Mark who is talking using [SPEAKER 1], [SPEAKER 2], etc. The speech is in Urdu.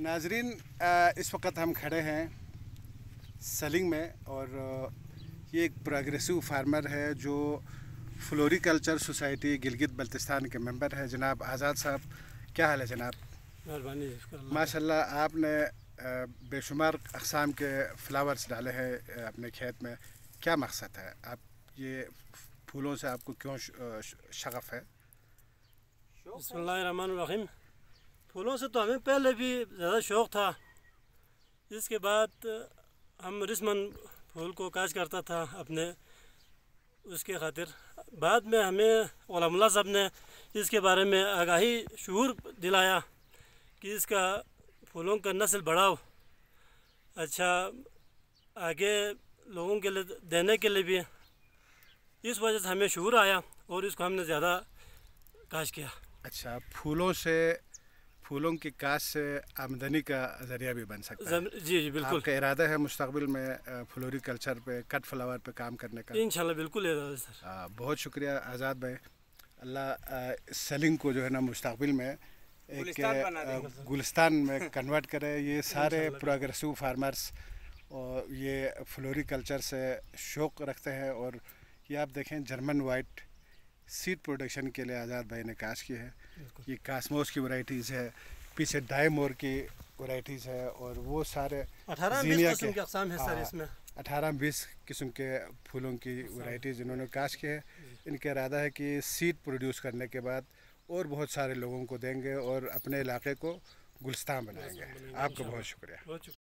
[SPEAKER 1] ناظرین اس وقت ہم کھڑے ہیں سلنگ میں اور یہ ایک پروگریسو فارمر ہے جو floriculture society Gilgit Baltistan کے ممبر ہے جناب آزاد صاحب کیا حال ہے جناب مہربانی ماشاء اللہ آپ نے بے شمار اقسام کے فلاورز ڈالے ہیں اپنے کھیت میں کیا مقصد ہے آپ یہ پھولوں سے آپ کو کیوں شغف ہے
[SPEAKER 2] بسم اللہ الرحمن الرحیم پھولوں سے تو ہمیں پہلے بھی زیادہ شوق تھا اس کے بعد ہم رسمن پھول کو کاج کرتا تھا اپنے اس کے خاطر بعد میں ہمیں غلام اللہ صاحب نے اس کے بارے میں آگاہی شعور دلایا کہ اس کا پھولوں کا نسل بڑھاؤ اچھا آگے لوگوں کے لیے دینے کے لیے بھی اس وجہ سے ہمیں شعور آیا اور اس کو ہم نے
[SPEAKER 1] زیادہ کاش کیا اچھا پھولوں سے پھولوں کی کاش سے آمدنی کا ذریعہ بھی بن سکتا ہے جی جی بالکل کا ارادہ ہے مستقبل میں فلوری کلچر پہ کٹ فلاور پہ کام کرنے کا انشاءاللہ بالکل ارادہ سر بہت شکریہ آزاد بھائی اللہ سیلنگ کو جو ہے نا مستقبل میں ایک گلستان میں کنورٹ کرے یہ سارے پروگریسو فارمرس یہ فلوری کلچر سے شوق رکھتے ہیں اور یہ آپ دیکھیں جرمن وائٹ سیڈ پروڈکشن کے لیے آزاد بھائی نے کاشت کی ہے یہ کاسموس کی ورائٹیز ہے پیچھے ڈائی مور کی ورائٹیز ہے اور وہ سارے اٹھارہ بیس قسم کے پھولوں کی ورائٹیز اچھا۔ انہوں نے کاشت کی ہے جی۔ ان کا ارادہ ہے کہ سیڈ پروڈیوس کرنے کے بعد اور بہت سارے لوگوں کو دیں گے اور اپنے علاقے کو گلستان بنائیں گے آپ کا بہت شکریہ